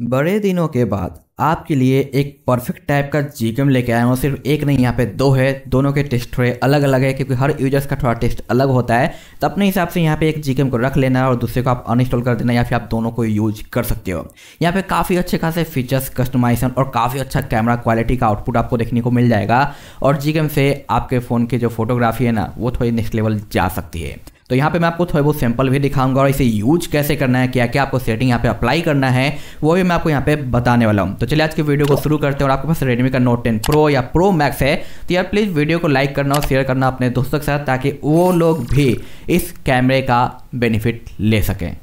बड़े दिनों के बाद आपके लिए एक परफेक्ट टाइप का जीकेम लेके आया हूँ सिर्फ एक नहीं यहाँ पे दो है दोनों के टेस्ट थोड़े अलग अलग है क्योंकि हर यूजर्स का थोड़ा टेस्ट अलग होता है तो अपने हिसाब से यहाँ पे एक जीकेम को रख लेना और दूसरे को आप अनइंस्टॉल कर देना या फिर आप दोनों को यूज कर सकते हो यहाँ पे काफ़ी अच्छे खासे फीचर्स कस्टमाइजेशन और काफ़ी अच्छा कैमरा क्वालिटी का आउटपुट आपको देखने को मिल जाएगा और जीकेम से आपके फ़ोन की जो फोटोग्राफी है ना वो थोड़ी नेक्स्ट लेवल जा सकती है तो यहाँ पे मैं आपको थोड़े बहुत सैम्पल भी दिखाऊंगा और इसे यूज कैसे करना है क्या क्या आपको सेटिंग यहाँ पे अप्लाई करना है वो भी मैं आपको यहाँ पे बताने वाला हूँ तो चलिए आज की वीडियो को शुरू करते हैं और आपके पास रेडमी का नोट टेन प्रो या प्रो मैक्स है तो यार प्लीज़ वीडियो को लाइक करना और शेयर करना अपने दोस्तों के साथ ताकि वो लोग भी इस कैमरे का बेनिफिट ले सकें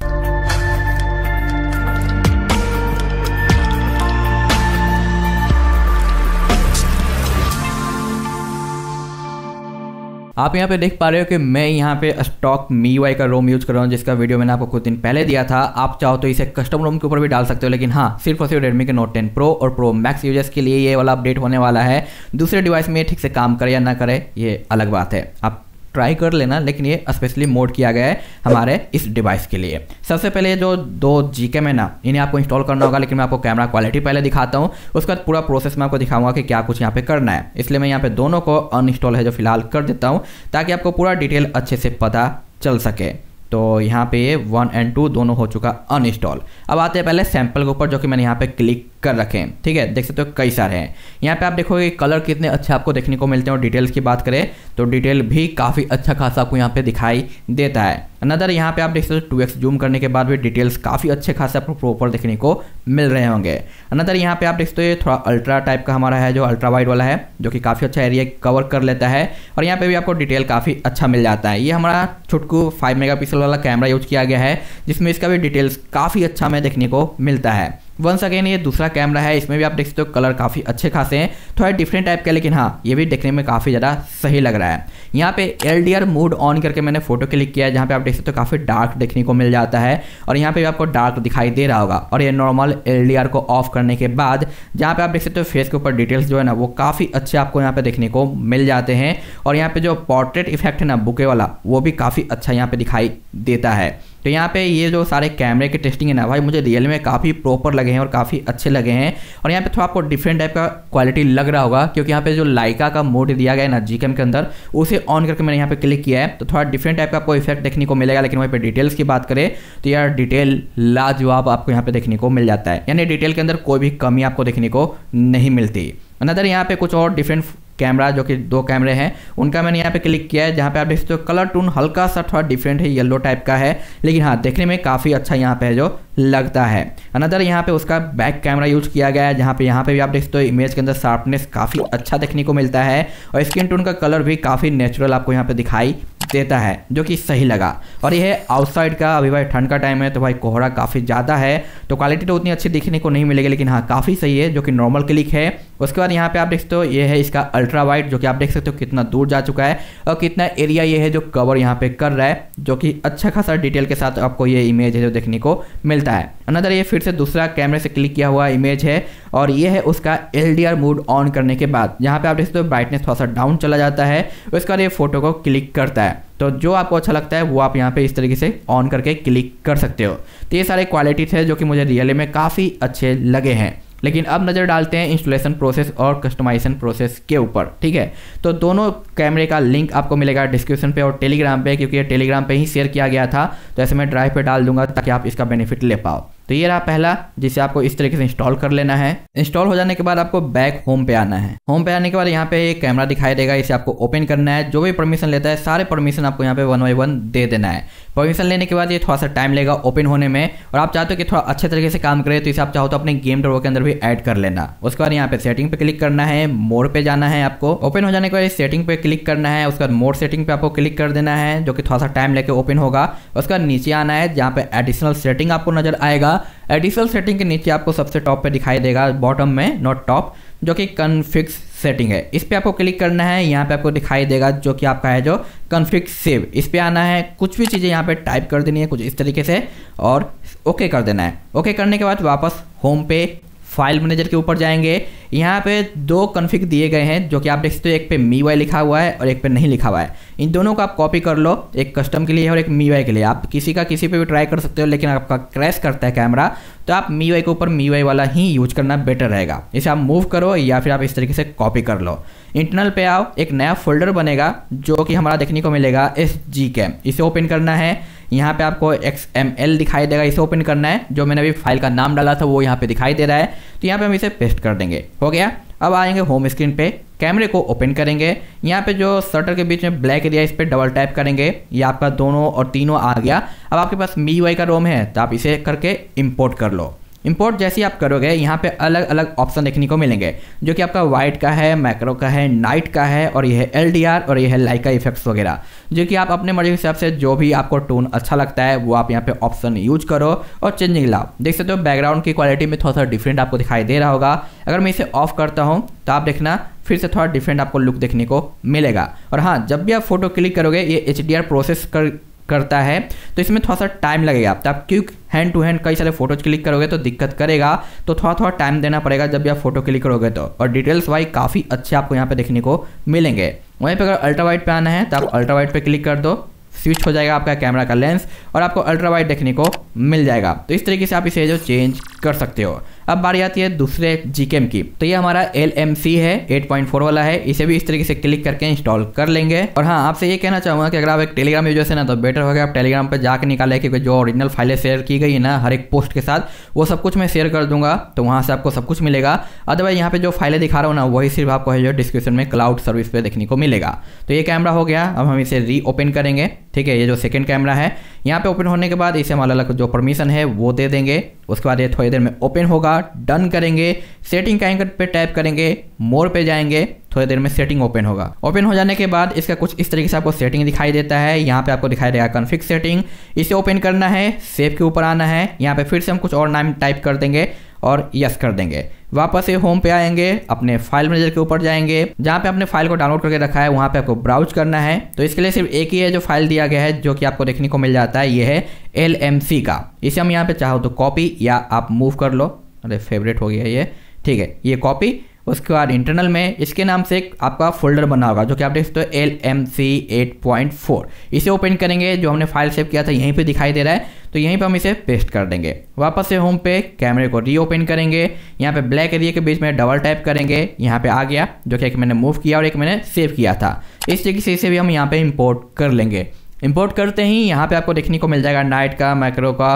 आप यहाँ पे देख पा रहे हो कि मैं यहाँ पे स्टॉक मी वाई का रोम यूज कर रहा हूँ जिसका वीडियो मैंने आपको कुछ दिन पहले दिया था आप चाहो तो इसे कस्टम रोम के ऊपर भी डाल सकते हो लेकिन हाँ सिर्फ और सिर्फ रेडमी के नोट टेन प्रो और प्रो मैक्स यूजर्स के लिए ये वाला अपडेट होने वाला है दूसरे डिवाइस में ठीक से काम करे या ना करे ये अलग बात है आप ट्राई कर लेना लेकिन ये स्पेशली मोड किया गया है हमारे इस डिवाइस के लिए सबसे पहले जो दो जी के में ना इन्हें आपको इंस्टॉल करना होगा लेकिन मैं आपको कैमरा क्वालिटी पहले दिखाता हूँ उसके बाद पूरा प्रोसेस मैं आपको दिखाऊंगा कि क्या कुछ यहाँ पे करना है इसलिए मैं यहाँ पे दोनों को अनइंस्टॉल है जो फिलहाल कर देता हूँ ताकि आपको पूरा डिटेल अच्छे से पता चल सके तो यहाँ पे ये वन एंड टू दोनों हो चुका अनइंस्टॉल अब आते हैं पहले सैंपल के ऊपर जो कि मैंने यहाँ पे क्लिक कर रखें ठीक है देख सकते हो कई सारे हैं यहाँ पे आप देखोगे कलर कितने अच्छे आपको देखने को मिलते हैं और डिटेल्स की बात करें तो डिटेल भी काफ़ी अच्छा खासा आपको यहाँ पे दिखाई देता है अनदर यहाँ पे आप देख सकते हो टू एक्स जूम करने के बाद भी डिटेल्स काफ़ी अच्छे खासे आपको प्रॉपर देखने को मिल रहे होंगे अनदर यहाँ पे आप देख सकते हो थोड़ा अल्ट्रा टाइप का हमारा है जो अल्ट्रा वाइड वाला है जो कि काफ़ी अच्छा एरिया कवर कर लेता है और यहाँ पे भी आपको डिटेल काफ़ी अच्छा मिल जाता है ये हमारा छुटकू फाइव मेगा वाला कैमरा यूज किया गया है जिसमें इसका भी डिटेल्स काफ़ी अच्छा हमें देखने को मिलता है वंस अगेन ये दूसरा कैमरा है इसमें भी आप देख सकते हो कलर काफ़ी अच्छे खासे हैं थोड़ा डिफरेंट टाइप का लेकिन हाँ ये भी देखने में काफ़ी ज़्यादा सही लग रहा है यहाँ पे L D R mode on करके मैंने फोटो क्लिक किया है जहाँ पे आप देख सकते हो काफ़ी डार्क देखने को मिल जाता है और यहाँ पे भी आपको डार्क दिखाई दे रहा होगा और ये नॉर्मल एल डी आर को ऑफ करने के बाद जहाँ पर आप देख सकते हो फेस के ऊपर डिटेल्स जो है ना वो काफ़ी अच्छे आपको यहाँ पर देखने को मिल जाते हैं और यहाँ पर जो पोर्ट्रेट इफेक्ट है ना बुके वाला वो भी काफ़ी अच्छा यहाँ पर दिखाई देता है तो यहाँ पे ये जो सारे कैमरे के टेस्टिंग है ना भाई मुझे रियल में काफ़ी प्रॉपर लगे हैं और काफ़ी अच्छे लगे हैं और यहाँ पे थोड़ा आपको डिफरेंट टाइप का क्वालिटी लग रहा होगा क्योंकि यहाँ पे जो लाइका का मोड दिया गया है ना जी के अंदर उसे ऑन करके मैंने यहाँ पे क्लिक किया है तो थोड़ा डिफरेंट टाइप का आपको इफेक्ट देखने को मिलेगा लेकिन वहाँ पर डिटेल्स की बात करें तो यार डिटेल लाजवाब आपको यहाँ पर देखने को मिल जाता है यानी डिटेल के अंदर कोई भी कमी आपको देखने को नहीं मिलती अनदर यहाँ पे कुछ और डिफरेंट कैमरा जो कि दो कैमरे हैं उनका मैंने यहाँ पे क्लिक किया है जहाँ पे आप देख सकते हो कलर टून हल्का सा थोड़ा डिफरेंट है येलो टाइप का है लेकिन हाँ देखने में काफ़ी अच्छा यहाँ पे है जो लगता है अनदर यहाँ पे उसका बैक कैमरा यूज़ किया गया है जहाँ पे यहाँ पे भी आप देख सकते हो इमेज के अंदर शार्पनेस काफ़ी अच्छा देखने को मिलता है और स्किन टोन का कलर भी काफ़ी नेचुरल आपको यहाँ पर दिखाई देता है जो कि सही लगा और यह आउटसाइड का अभी भाई ठंड का टाइम है तो भाई कोहरा काफ़ी ज़्यादा है तो क्वालिटी तो उतनी अच्छी दिखने को नहीं मिलेगी लेकिन हाँ काफ़ी सही है जो कि नॉर्मल क्लिक है उसके बाद यहाँ पे आप देख सकते हो ये है इसका अल्ट्रा वाइट जो कि आप देख सकते हो कितना दूर जा चुका है और कितना एरिया ये है जो कवर यहाँ पे कर रहा है जो कि अच्छा खासा डिटेल के साथ आपको ये इमेज है जो देखने को मिलता है अनदर ये फिर से दूसरा कैमरे से क्लिक किया हुआ इमेज है और ये है उसका एल मूड ऑन करने के बाद यहाँ पर आप देख सकते हो ब्राइटनेस थोड़ा सा डाउन चला जाता है उसके बाद ये फोटो को क्लिक करता है तो जो आपको अच्छा लगता है वो आप यहाँ पे इस तरीके से ऑन करके क्लिक कर सकते हो तो ये सारे क्वालिटीज़ है जो कि मुझे रियल में काफ़ी अच्छे लगे हैं लेकिन अब नज़र डालते हैं इंस्टॉलेशन प्रोसेस और कस्टमाइजेशन प्रोसेस के ऊपर ठीक है तो दोनों कैमरे का लिंक आपको मिलेगा डिस्क्रिप्शन पे और टेलीग्राम पे क्योंकि ये टेलीग्राम पे ही शेयर किया गया था तो ऐसे मैं ड्राइव पे डाल दूंगा ताकि आप इसका बेनिफिट ले पाओ तो ये रहा पहला जिसे आपको इस तरीके से इंस्टॉल कर लेना है इंस्टॉल हो जाने के बाद आपको बैक होम पे आना है होम पे आने के बाद यहाँ पे एक कैमरा दिखाई देगा इसे आपको ओपन करना है जो भी परमिशन लेता है सारे परमिशन आपको यहाँ पे वन बाई वन दे देना है परमिशन लेने के बाद ये थोड़ा सा टाइम लेगा ओपन होने में और आप चाहते हो कि थोड़ा अच्छे तरीके से काम करे तो इसे आप चाहो तो अपने गेम ड्रोवर के अंदर भी ऐड कर लेना उसके बाद यहाँ पे सेटिंग पे क्लिक करना है मोड पे जाना है आपको ओपन हो जाने के बाद सेटिंग पे क्लिक करना है उसके बाद मोड सेटिंग पे आपको क्लिक कर देना है जो कि थोड़ा सा टाइम लेके ओपन होगा उसके बाद नीचे आना है जहाँ पे एडिशनल सेटिंग आपको नजर आएगा होगा एडिशनल सेटिंग के नीचे आपको सबसे टॉप पे दिखाई देगा बॉटम में नॉट टॉप जो कि कन्फिक्स सेटिंग है इस पर आपको क्लिक करना है यहाँ पे आपको दिखाई देगा जो कि आपका है जो कन्फिक्स सेव इस पर आना है कुछ भी चीज़ें यहाँ पे टाइप कर देनी है कुछ इस तरीके से और ओके कर देना है ओके करने के बाद वापस होम पे फाइल मैनेजर के ऊपर जाएंगे यहाँ पे दो कन्फिग दिए गए हैं जो कि आप देख सकते हो एक पे मी वाई लिखा हुआ है और एक पे नहीं लिखा हुआ है इन दोनों को आप कॉपी कर लो एक कस्टम के लिए और एक मी वाई के लिए आप किसी का किसी पे भी ट्राई कर सकते हो लेकिन आपका क्रैश करता है कैमरा तो आप मी वाई के ऊपर मी वाई वाला ही यूज करना बेटर रहेगा इसे आप मूव करो या फिर आप इस तरीके से कॉपी कर लो इंटरनल पे आओ एक नया फोल्डर बनेगा जो कि हमारा देखने को मिलेगा एस जी कैम इसे ओपन करना है यहाँ पे आपको एक्स एम एल दिखाई देगा इसे ओपन करना है जो मैंने अभी फाइल का नाम डाला था वो यहाँ पे दिखाई दे रहा है तो यहाँ पे हम इसे पेस्ट कर देंगे हो गया अब आएंगे होम स्क्रीन पे कैमरे को ओपन करेंगे यहाँ पे जो शटर के बीच में ब्लैक एरिया इस पर डबल टैप करेंगे ये आपका दोनों और तीनों आ गया अब आपके पास मी वाई का रोम है तो आप इसे करके इम्पोर्ट कर लो इंपोर्ट जैसे आप करोगे यहाँ पे अलग अलग ऑप्शन देखने को मिलेंगे जो कि आपका वाइट का है मैक्रो का है नाइट का है और यह एल डी आर और यह है लाइका इफेक्ट्स वगैरह जो कि आप अपने मर्जी के हिसाब से जो भी आपको टोन अच्छा लगता है वो आप यहाँ पे ऑप्शन यूज करो और चेंजिंग लाओ देख सकते हो बैकग्राउंड की क्वालिटी में थोड़ा सा डिफरेंट आपको दिखाई दे रहा होगा अगर मैं इसे ऑफ करता हूँ तो आप देखना फिर से थोड़ा डिफरेंट आपको लुक देखने को मिलेगा और हाँ जब भी आप फोटो क्लिक करोगे ये एच डी आर प्रोसेस कर करता है तो इसमें थोड़ा सा टाइम लगेगा तो आप क्योंकि हैंड टू हैंड कई सारे फोटोज क्लिक करोगे तो दिक्कत करेगा तो थोड़ा थोड़ा टाइम देना पड़ेगा जब भी आप फोटो क्लिक करोगे तो और डिटेल्स वाई काफ़ी अच्छे आपको यहाँ पे देखने को मिलेंगे वहीं पर अगर अल्ट्रा वाइट पर आना है तो आप अल्ट्रा वाइट पर क्लिक कर दो स्विच हो जाएगा आपका कैमरा का लेंस और आपको अल्ट्रा वाइट देखने को मिल जाएगा तो इस तरीके से आप इसे जो चेंज कर सकते हो अब बारी आती है दूसरे जी की तो ये हमारा एल है 8.4 वाला है इसे भी इस तरीके से क्लिक करके इंस्टॉल कर लेंगे और हाँ आपसे ये कहना चाहूँगा कि अगर आप एक टेलीग्राम यूजर्स है ना तो बेटर होगा आप टेलीग्राम पर जाकर निकाले क्योंकि जो ओरिजिनल फाइलें शेयर की गई ना हर एक पोस्ट के साथ वो सब कुछ मैं शेयर कर दूंगा तो वहाँ से आपको सब कुछ मिलेगा अदरवाइज यहाँ पे जो फाइलें दिखा रहा हूँ ना वही सिर्फ आपको है जो डिस्क्रिप्शन में क्लाउड सर्विस पे देखने को मिलेगा तो ये कैमरा हो गया अब हम इसे रीओपन करेंगे ठीक है ये जो सेकंड कैमरा है यहाँ पे ओपन होने के बाद इसे हमारा जो परमिशन है वो दे देंगे उसके बाद ये थोड़ी देर में ओपन होगा डन करेंगे सेटिंग का एंकर पे टैप करेंगे मोर पे जाएंगे थोड़ी देर में सेटिंग ओपन होगा ओपन हो जाने के बाद इसका कुछ इस तरीके से आपको सेटिंग दिखाई देता है यहाँ पे आपको दिखाई देगा कन्फिक सेटिंग इसे ओपन करना है सेव के ऊपर आना है यहाँ पे फिर से हम कुछ और नाम टाइप कर देंगे और यस कर देंगे वापस ये होम पे आएंगे अपने फाइल मैनेजर के ऊपर जाएंगे जहाँ पे आपने फाइल को डाउनलोड करके रखा है वहाँ पे आपको ब्राउज करना है तो इसके लिए सिर्फ एक ही है जो फाइल दिया गया है जो कि आपको देखने को मिल जाता है ये है एल का इसे हम यहाँ पे चाहो तो कॉपी या आप मूव कर लो अरे फेवरेट हो गया ये ठीक है ये कॉपी उसके बाद इंटरनल में इसके नाम से एक आपका फोल्डर बना होगा जो कि आप देख सकते हो L M C eight point four इसे ओपन करेंगे जो हमने फाइल सेव किया था यहीं पे दिखाई दे रहा है तो यहीं पे हम इसे पेस्ट कर देंगे वापस से होम पे कैमरे को री ओपन करेंगे यहाँ पे ब्लैक एरिया के बीच में डबल टाइप करेंगे यहाँ पे आ गया जो कि एक मैंने मूव किया और एक मैंने सेव किया था इस तरीके से इसे भी हम यहाँ पे इम्पोर्ट कर लेंगे इंपोर्ट करते ही यहाँ पे आपको देखने को मिल जाएगा नाइट का माइक्रो का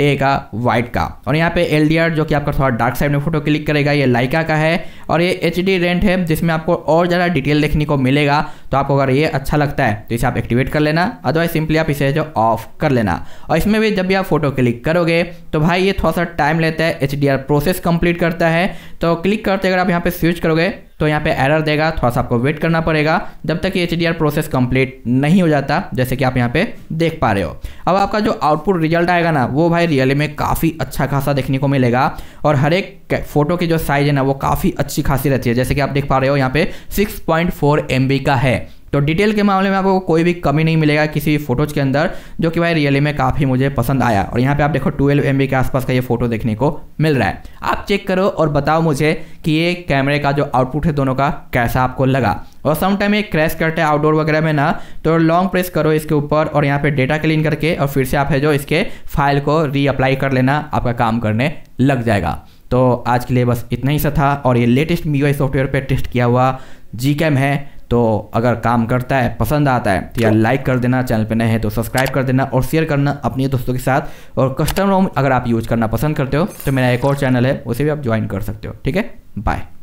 डे का वाइट का और यहाँ पे एल जो कि आपका थोड़ा डार्क साइड में फोटो क्लिक करेगा ये लाइका का है और ये एच डी रेंट है जिसमें आपको और ज़्यादा डिटेल देखने को मिलेगा तो आपको अगर ये अच्छा लगता है तो इसे आप एक्टिवेट कर लेना अदरवाइज सिंपली आप इसे जो ऑफ कर लेना और इसमें भी जब भी आप फोटो क्लिक करोगे तो भाई ये थोड़ा सा टाइम लेता है एच प्रोसेस कंप्लीट करता है तो क्लिक करते अगर आप यहाँ पर स्विच करोगे तो यहाँ पे एरर देगा थोड़ा सा आपको वेट करना पड़ेगा जब तक ये एच प्रोसेस कंप्लीट नहीं हो जाता जैसे कि आप यहाँ पे देख पा रहे हो अब आपका जो आउटपुट रिजल्ट आएगा ना वो भाई रियली में काफ़ी अच्छा खासा देखने को मिलेगा और हर एक फ़ोटो की जो साइज़ है ना वो काफ़ी अच्छी खासी रहती है जैसे कि आप देख पा रहे हो यहाँ पे six point four M B का है तो डिटेल के मामले में आपको कोई भी कमी नहीं मिलेगा किसी भी फोटोज़ के अंदर जो कि भाई रियली में काफ़ी मुझे पसंद आया और यहाँ पे आप देखो ट्वेल्व एम के आसपास का ये फोटो देखने को मिल रहा है आप चेक करो और बताओ मुझे कि ये कैमरे का जो आउटपुट है दोनों का कैसा आपको लगा और सम टाइम ये क्रैश करता है आउटडोर वगैरह में ना तो लॉन्ग प्रेस करो इसके ऊपर और यहाँ पे डेटा क्लीन करके और फिर से आप है जो इसके फाइल को रीअप्लाई कर लेना आपका काम करने लग जाएगा तो आज के लिए बस इतना ही सा था और ये लेटेस्ट मी सॉफ्टवेयर पर टेस्ट किया हुआ जी है तो अगर काम करता है पसंद आता है तो यार लाइक कर देना चैनल पे नए हैं तो सब्सक्राइब कर देना और शेयर करना अपने दोस्तों के साथ और कस्टम रोम अगर आप यूज करना पसंद करते हो तो मेरा एक और चैनल है उसे भी आप ज्वाइन कर सकते हो ठीक है बाय